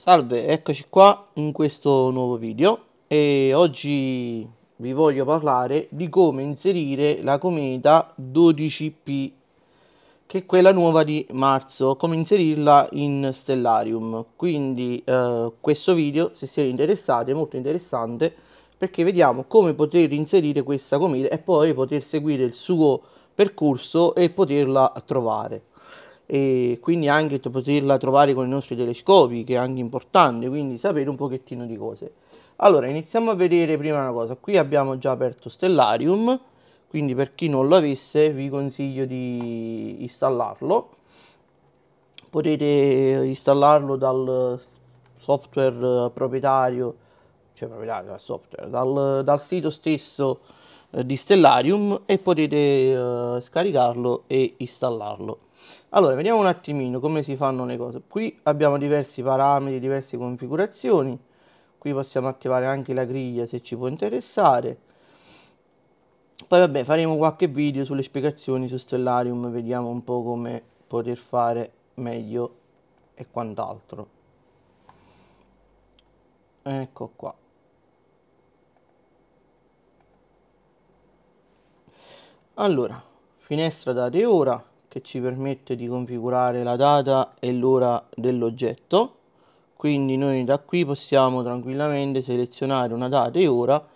Salve, eccoci qua in questo nuovo video e oggi vi voglio parlare di come inserire la cometa 12P che è quella nuova di marzo, come inserirla in Stellarium. Quindi eh, questo video, se siete interessati, è molto interessante perché vediamo come poter inserire questa cometa e poi poter seguire il suo percorso e poterla trovare e quindi anche poterla trovare con i nostri telescopi che è anche importante quindi sapere un pochettino di cose allora iniziamo a vedere prima una cosa qui abbiamo già aperto Stellarium quindi per chi non l'avesse vi consiglio di installarlo potete installarlo dal software proprietario cioè proprietario del software dal, dal sito stesso eh, di Stellarium e potete uh, scaricarlo e installarlo allora, vediamo un attimino come si fanno le cose. Qui abbiamo diversi parametri, diverse configurazioni. Qui possiamo attivare anche la griglia se ci può interessare. Poi vabbè, faremo qualche video sulle spiegazioni su Stellarium, vediamo un po' come poter fare meglio e quant'altro. Ecco qua. Allora, finestra date ora, che ci permette di configurare la data e l'ora dell'oggetto quindi noi da qui possiamo tranquillamente selezionare una data e ora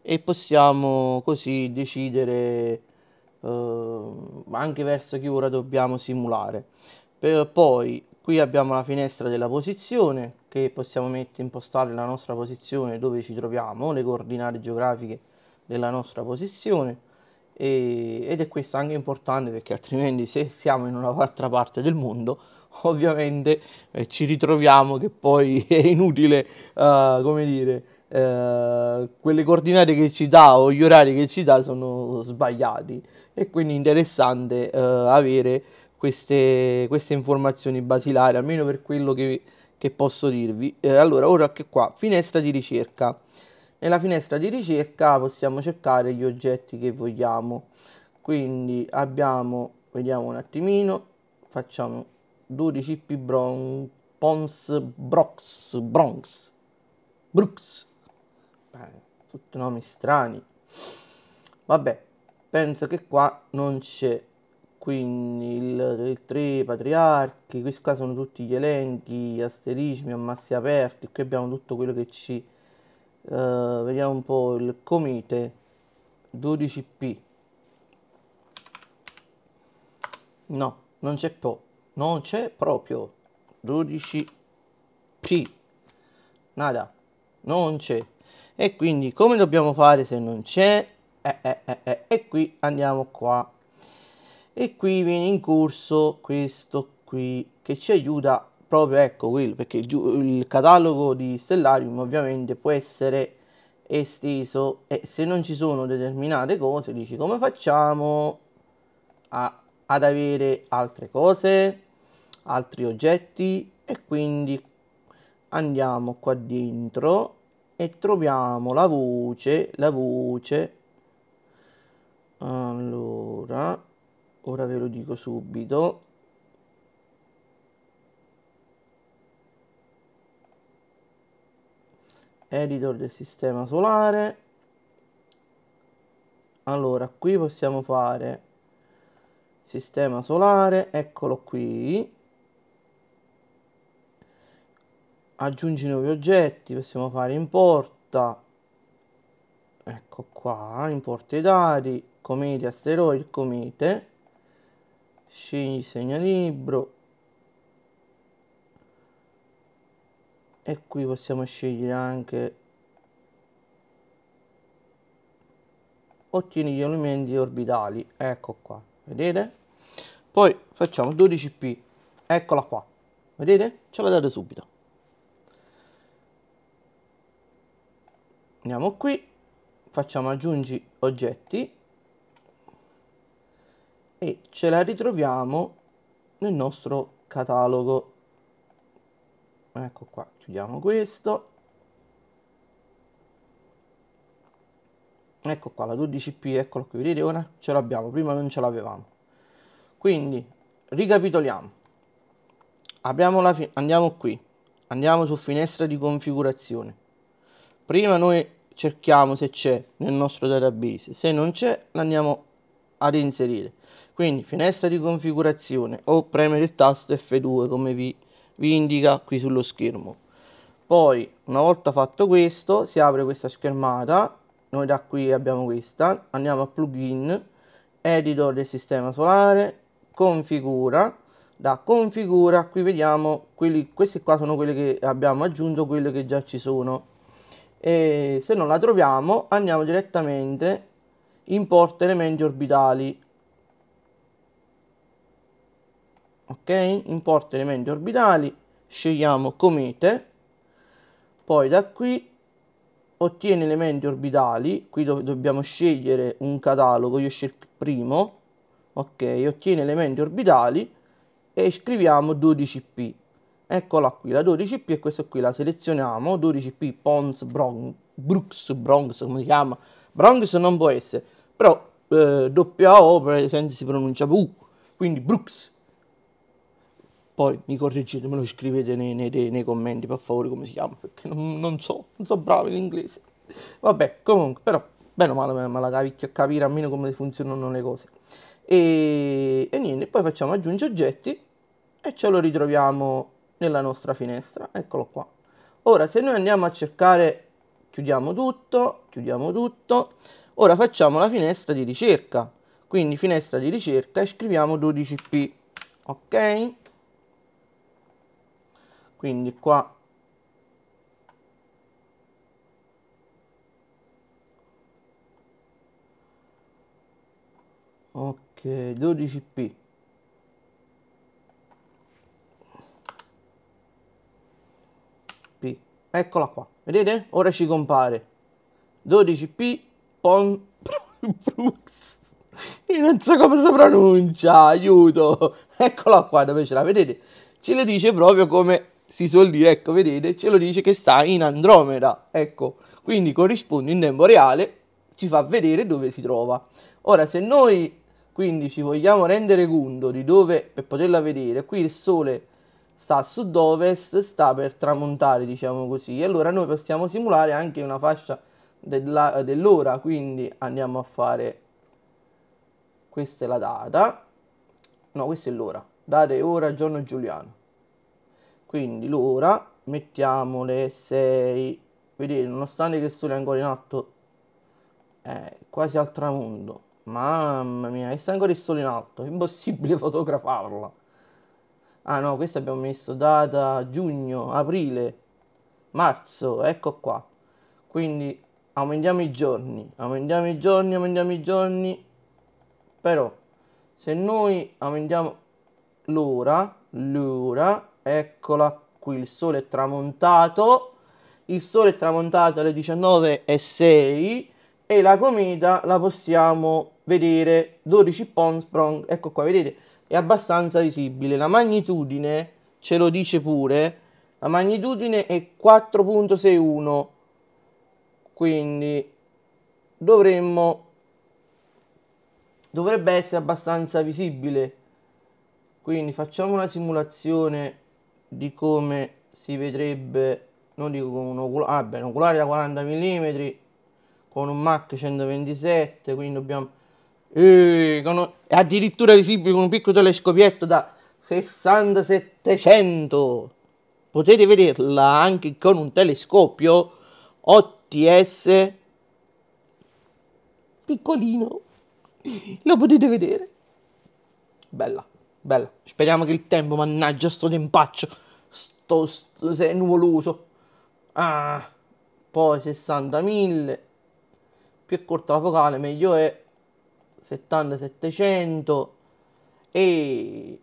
e possiamo così decidere eh, anche verso che ora dobbiamo simulare per poi qui abbiamo la finestra della posizione che possiamo mettere, impostare la nostra posizione dove ci troviamo le coordinate geografiche della nostra posizione e, ed è questo anche importante perché altrimenti se siamo in un'altra parte del mondo ovviamente eh, ci ritroviamo che poi è inutile, uh, come dire, uh, quelle coordinate che ci dà o gli orari che ci dà sono sbagliati e quindi interessante uh, avere queste, queste, informazioni basilari, almeno per quello che, che posso dirvi. Eh, allora, ora che qua, finestra di ricerca. Nella finestra di ricerca possiamo cercare gli oggetti che vogliamo. Quindi abbiamo, vediamo un attimino, facciamo 12 p bron, pons, brox, bronx, brooks. Beh, tutti nomi strani. Vabbè, penso che qua non c'è quindi il, il tre patriarchi, questi qua sono tutti gli elenchi, gli asterismi, massi aperti, qui abbiamo tutto quello che ci Uh, vediamo un po' il comite 12p no non c'è po non c'è proprio 12p nada non c'è e quindi come dobbiamo fare se non c'è eh eh, eh, eh, eh, e qui andiamo qua e qui viene in corso questo qui che ci aiuta proprio ecco quello perché il catalogo di Stellarium ovviamente può essere esteso e se non ci sono determinate cose dici come facciamo a, ad avere altre cose altri oggetti e quindi andiamo qua dentro e troviamo la voce la voce allora ora ve lo dico subito editor del sistema solare allora qui possiamo fare sistema solare eccolo qui aggiungi nuovi oggetti possiamo fare importa ecco qua importa i dati comete asteroide comete scegli segnalibro e qui possiamo scegliere anche ottieni gli elementi orbitali ecco qua vedete poi facciamo 12p eccola qua vedete ce la date subito andiamo qui facciamo aggiungi oggetti e ce la ritroviamo nel nostro catalogo ecco qua chiudiamo questo ecco qua la 12p eccolo qui vedete ora ce l'abbiamo prima non ce l'avevamo quindi ricapitoliamo apriamo la andiamo qui andiamo su finestra di configurazione prima noi cerchiamo se c'è nel nostro database se non c'è andiamo ad inserire quindi finestra di configurazione o premere il tasto F2 come vi vi indica qui sullo schermo. Poi una volta fatto questo si apre questa schermata, noi da qui abbiamo questa, andiamo a plugin, editor del sistema solare, configura, da configura qui vediamo quelli, questi qua sono quelli che abbiamo aggiunto, quelli che già ci sono. E se non la troviamo andiamo direttamente import elementi orbitali ok? Importa elementi orbitali, scegliamo comete, poi da qui ottiene elementi orbitali, qui do dobbiamo scegliere un catalogo, io scelgo il primo, ok? Ottiene elementi orbitali e scriviamo 12p. Eccola qui, la 12p e questa qui la selezioniamo, 12p Pons Bronx, Brooks Bronx, come si chiama? Bronx non può essere, però eh, doppia O per esempio si pronuncia V, quindi Brooks poi mi correggete, me lo scrivete nei, nei, nei, commenti per favore come si chiama, perché non, non so, non so bravo in inglese. Vabbè, comunque, però, bene o male me la cavicchio a capire almeno come funzionano le cose. E, e niente, poi facciamo aggiungi oggetti e ce lo ritroviamo nella nostra finestra, eccolo qua. Ora, se noi andiamo a cercare, chiudiamo tutto, chiudiamo tutto, ora facciamo la finestra di ricerca, quindi finestra di ricerca e scriviamo 12p, ok? quindi qua ok 12p p eccola qua vedete ora ci compare 12p pon brux io non so come si pronuncia aiuto eccola qua dove ce la vedete ce le dice proprio come si suol dire, ecco vedete, ce lo dice che sta in Andromeda, ecco, quindi corrisponde in tempo reale, ci fa vedere dove si trova. Ora, se noi quindi ci vogliamo rendere conto di dove, per poterla vedere, qui il Sole sta a sud-ovest, sta per tramontare, diciamo così, e allora noi possiamo simulare anche una fascia della, dell'ora, quindi andiamo a fare, questa è la data, no questa è l'ora, date ora giorno giuliano quindi l'ora mettiamo le 6 vedete nonostante che il sole è ancora in alto è quasi al tramonto mamma mia e sta ancora il sole in alto è impossibile fotografarla ah no questa abbiamo messo data giugno aprile marzo ecco qua quindi aumentiamo i giorni aumentiamo i giorni aumentiamo i giorni però se noi aumentiamo l'ora l'ora eccola qui, il sole è tramontato, il sole è tramontato alle 19.06 e la cometa la possiamo vedere 12 Ponsprong, ecco qua, vedete, è abbastanza visibile, la magnitudine ce lo dice pure, la magnitudine è 4.61, quindi dovremmo dovrebbe essere abbastanza visibile quindi facciamo una simulazione di come si vedrebbe non dico con un oculare, ah, beh, un oculare da 40 mm con un Mac 127, quindi dobbiamo con, è addirittura visibile con un piccolo telescopietto da 6700 Potete vederla anche con un telescopio OTS piccolino. Lo potete vedere. Bella. Bella. Speriamo che il tempo, mannaggia, sto tempaccio. Sto, sto se è nuvoloso. Ah. Poi 60.000. Più è corta la focale, meglio è. 70-700. E...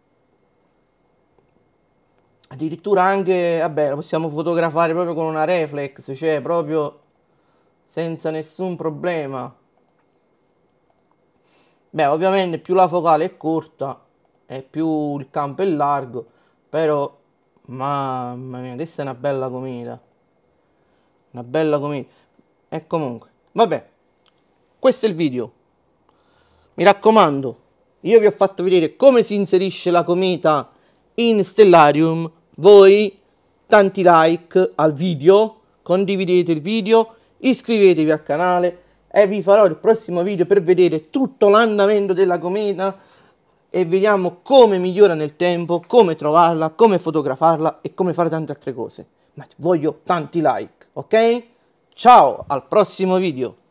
Addirittura anche, vabbè, la possiamo fotografare proprio con una reflex, cioè proprio senza nessun problema. Beh, ovviamente più la focale è corta, è più il campo è largo, però mamma mia, questa è una bella comida. Una bella comida. E comunque, vabbè, questo è il video. Mi raccomando, io vi ho fatto vedere come si inserisce la cometa in Stellarium. Voi tanti like al video, condividete il video, iscrivetevi al canale e vi farò il prossimo video per vedere tutto l'andamento della cometa e vediamo come migliora nel tempo, come trovarla, come fotografarla e come fare tante altre cose. Ma voglio tanti like, ok? Ciao, al prossimo video!